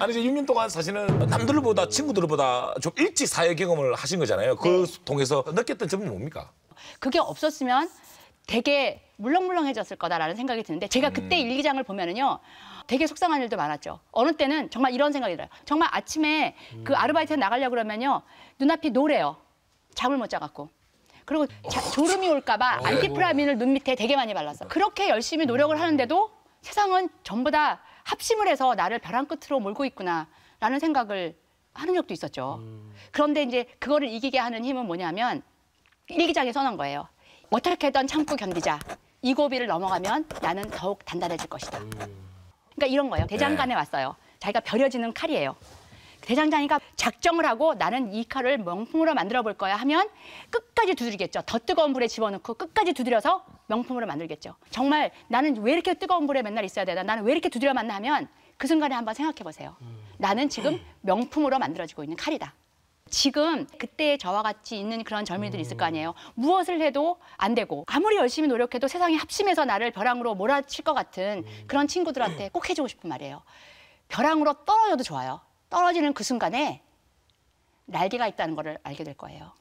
아니 이제 6년 동안 사실은 남들보다 친구들보다 좀 일찍 사회 경험을 하신 거잖아요. 그 네. 통해서 느꼈던 점은 뭡니까? 그게 없었으면 되게 물렁물렁해졌을 거다라는 생각이 드는데 제가 그때 음. 일기장을 보면은요. 되게 속상한 일도 많았죠. 어느 때는 정말 이런 생각이 들어요. 정말 아침에 그 음. 아르바이트에 나가려고 그러면요. 눈앞이 노래요. 잠을 못 자갖고. 그리고 자, 졸음이 올까봐 어. 안티프라민을 눈 밑에 되게 많이 발랐어. 그렇게 열심히 노력을 음. 하는데도 세상은 전부 다 합심을 해서 나를 벼랑 끝으로 몰고 있구나라는 생각을 하는 적도 있었죠. 음. 그런데 이제 그거를 이기게 하는 힘은 뭐냐면 일기장에 써놓은 거예요. 어떻게든 참고 견디자. 이 고비를 넘어가면 나는 더욱 단단해질 것이다. 음. 그러니까 이런 거예요. 대장간에 네. 왔어요. 자기가 벼려지는 칼이에요. 대장장이가 작정을 하고 나는 이 칼을 명품으로 만들어 볼 거야 하면 끝까지 두드리겠죠. 더 뜨거운 불에 집어넣고 끝까지 두드려서 명품으로 만들겠죠. 정말 나는 왜 이렇게 뜨거운 물에 맨날 있어야 되나? 나는 왜 이렇게 두드려 만나 하면 그 순간에 한번 생각해 보세요. 음. 나는 지금 명품으로 만들어지고 있는 칼이다. 지금 그때 저와 같이 있는 그런 젊은이들이 있을 거 음. 아니에요. 무엇을 해도 안 되고 아무리 열심히 노력해도 세상이 합심해서 나를 벼랑으로 몰아칠 것 같은 음. 그런 친구들한테 꼭 해주고 싶은 말이에요. 벼랑으로 떨어져도 좋아요. 떨어지는 그 순간에 날개가 있다는 거를 알게 될 거예요.